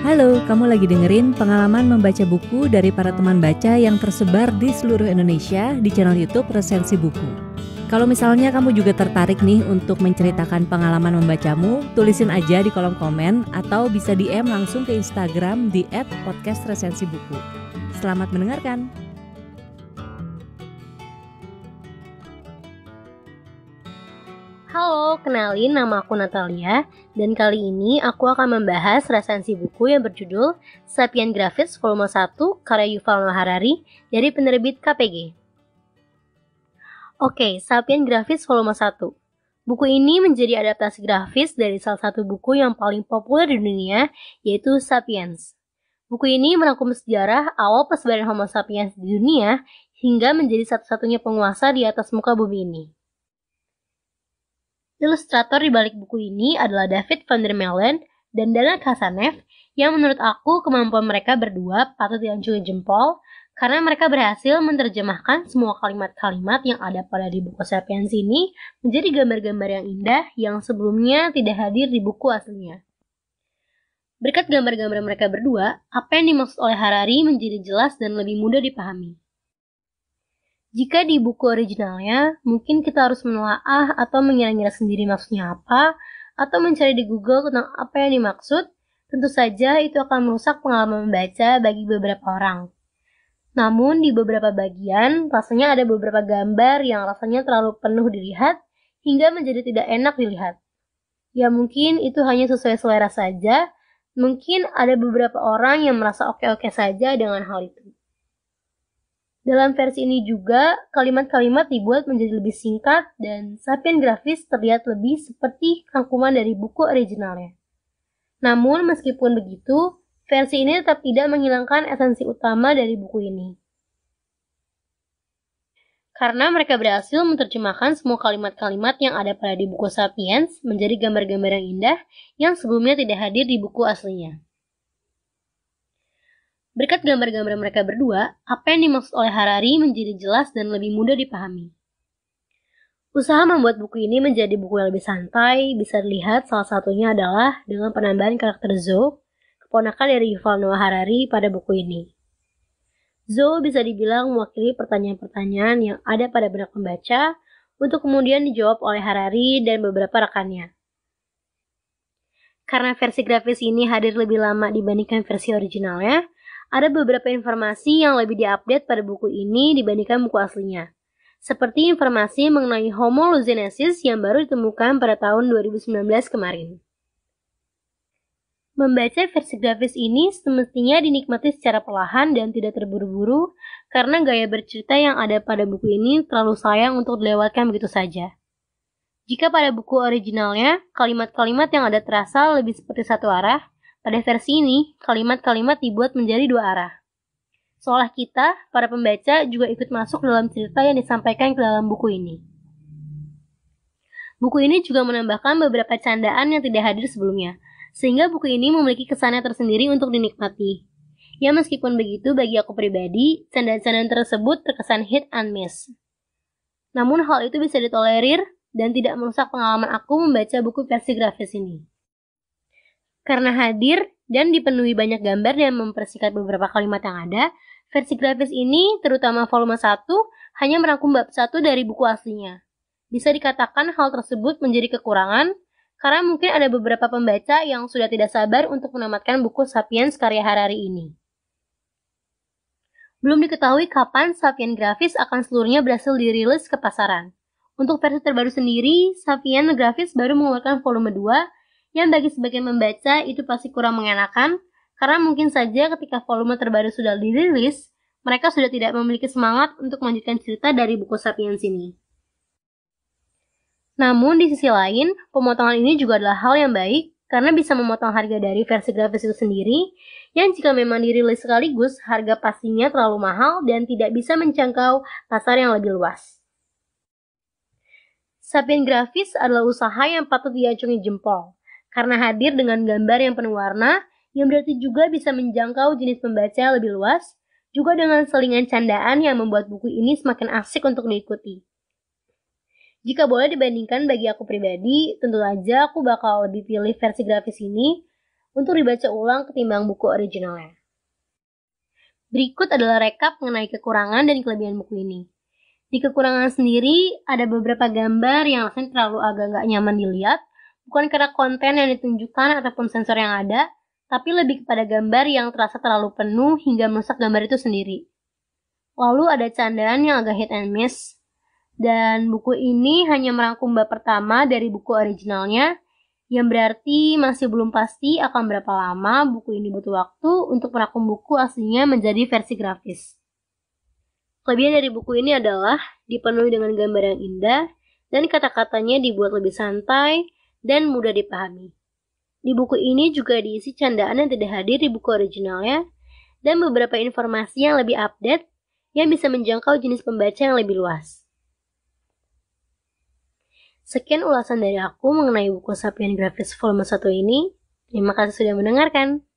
Halo, kamu lagi dengerin pengalaman membaca buku dari para teman baca yang tersebar di seluruh Indonesia di channel YouTube Resensi Buku. Kalau misalnya kamu juga tertarik nih untuk menceritakan pengalaman membacamu, tulisin aja di kolom komen atau bisa DM langsung ke Instagram di @podcastresensibuku. Selamat mendengarkan. Halo, kenalin nama aku Natalia dan kali ini aku akan membahas resensi buku yang berjudul Sapien Grafis Volume 1 karya Yuval Noah Harari dari penerbit KPG. Oke, Sapien Grafis Volume 1. Buku ini menjadi adaptasi grafis dari salah satu buku yang paling populer di dunia, yaitu Sapiens. Buku ini merangkum sejarah awal persebaran Homo sapiens di dunia hingga menjadi satu-satunya penguasa di atas muka bumi ini. Ilustrator di balik buku ini adalah David van der Meulen dan Dana Kasanev yang menurut aku kemampuan mereka berdua patut diacungi jempol karena mereka berhasil menerjemahkan semua kalimat-kalimat yang ada pada di buku Sapiens ini menjadi gambar-gambar yang indah yang sebelumnya tidak hadir di buku aslinya. Berkat gambar-gambar mereka berdua, apa yang dimaksud oleh Harari menjadi jelas dan lebih mudah dipahami. Jika di buku originalnya, mungkin kita harus menelaah atau mengira-ngira sendiri maksudnya apa, atau mencari di Google tentang apa yang dimaksud, tentu saja itu akan merusak pengalaman membaca bagi beberapa orang. Namun, di beberapa bagian, rasanya ada beberapa gambar yang rasanya terlalu penuh dilihat, hingga menjadi tidak enak dilihat. Ya mungkin itu hanya sesuai selera saja, mungkin ada beberapa orang yang merasa oke-oke saja dengan hal itu. Dalam versi ini juga, kalimat-kalimat dibuat menjadi lebih singkat dan sapien grafis terlihat lebih seperti rangkuman dari buku originalnya. Namun, meskipun begitu, versi ini tetap tidak menghilangkan esensi utama dari buku ini. Karena mereka berhasil menerjemahkan semua kalimat-kalimat yang ada pada di buku Sapiens menjadi gambar-gambar yang indah yang sebelumnya tidak hadir di buku aslinya. Berkat gambar-gambar mereka berdua, apa yang dimaksud oleh Harari menjadi jelas dan lebih mudah dipahami. Usaha membuat buku ini menjadi buku yang lebih santai bisa dilihat salah satunya adalah dengan penambahan karakter Zo, keponakan dari Yuval Noah Harari pada buku ini. Zo bisa dibilang mewakili pertanyaan-pertanyaan yang ada pada benak pembaca untuk kemudian dijawab oleh Harari dan beberapa rekannya. Karena versi grafis ini hadir lebih lama dibandingkan versi originalnya, ada beberapa informasi yang lebih diupdate pada buku ini dibandingkan buku aslinya. Seperti informasi mengenai Homo yang baru ditemukan pada tahun 2019 kemarin. Membaca versi grafis ini semestinya dinikmati secara perlahan dan tidak terburu-buru karena gaya bercerita yang ada pada buku ini terlalu sayang untuk dilewatkan begitu saja. Jika pada buku originalnya, kalimat-kalimat yang ada terasa lebih seperti satu arah, pada versi ini, kalimat-kalimat dibuat menjadi dua arah. Seolah kita, para pembaca, juga ikut masuk dalam cerita yang disampaikan ke dalam buku ini. Buku ini juga menambahkan beberapa candaan yang tidak hadir sebelumnya, sehingga buku ini memiliki kesannya tersendiri untuk dinikmati. Ya meskipun begitu, bagi aku pribadi, candaan-candaan tersebut terkesan hit and miss. Namun hal itu bisa ditolerir dan tidak merusak pengalaman aku membaca buku versi grafis ini. Karena hadir dan dipenuhi banyak gambar dan mempersingkat beberapa kalimat yang ada, versi grafis ini, terutama volume 1, hanya merangkum bab 1 dari buku aslinya. Bisa dikatakan hal tersebut menjadi kekurangan, karena mungkin ada beberapa pembaca yang sudah tidak sabar untuk menamatkan buku Sapiens karya Harari ini. Belum diketahui kapan Sapiens grafis akan seluruhnya berhasil dirilis ke pasaran. Untuk versi terbaru sendiri, Sapiens grafis baru mengeluarkan volume 2 yang bagi sebagian membaca itu pasti kurang mengenakan, karena mungkin saja ketika volume terbaru sudah dirilis, mereka sudah tidak memiliki semangat untuk melanjutkan cerita dari buku Sapiens ini. Namun di sisi lain, pemotongan ini juga adalah hal yang baik karena bisa memotong harga dari versi grafis itu sendiri, yang jika memang dirilis sekaligus, harga pastinya terlalu mahal dan tidak bisa mencangkau pasar yang lebih luas. Sapiens grafis adalah usaha yang patut diacungi jempol, karena hadir dengan gambar yang penuh warna, yang berarti juga bisa menjangkau jenis pembaca lebih luas, juga dengan selingan candaan yang membuat buku ini semakin asik untuk diikuti. Jika boleh dibandingkan bagi aku pribadi, tentu saja aku bakal lebih pilih versi grafis ini untuk dibaca ulang ketimbang buku originalnya. Berikut adalah rekap mengenai kekurangan dan kelebihan buku ini. Di kekurangan sendiri, ada beberapa gambar yang rasanya terlalu agak nggak nyaman dilihat, bukan karena konten yang ditunjukkan ataupun sensor yang ada, tapi lebih kepada gambar yang terasa terlalu penuh hingga merusak gambar itu sendiri. Lalu ada candaan yang agak hit and miss, dan buku ini hanya merangkum bab pertama dari buku originalnya, yang berarti masih belum pasti akan berapa lama buku ini butuh waktu untuk merangkum buku aslinya menjadi versi grafis. Kelebihan dari buku ini adalah dipenuhi dengan gambar yang indah, dan kata-katanya dibuat lebih santai, dan mudah dipahami. Di buku ini juga diisi candaan yang tidak hadir di buku originalnya dan beberapa informasi yang lebih update yang bisa menjangkau jenis pembaca yang lebih luas. Sekian ulasan dari aku mengenai buku Sapien Grafis Volume 1 ini. Terima kasih sudah mendengarkan.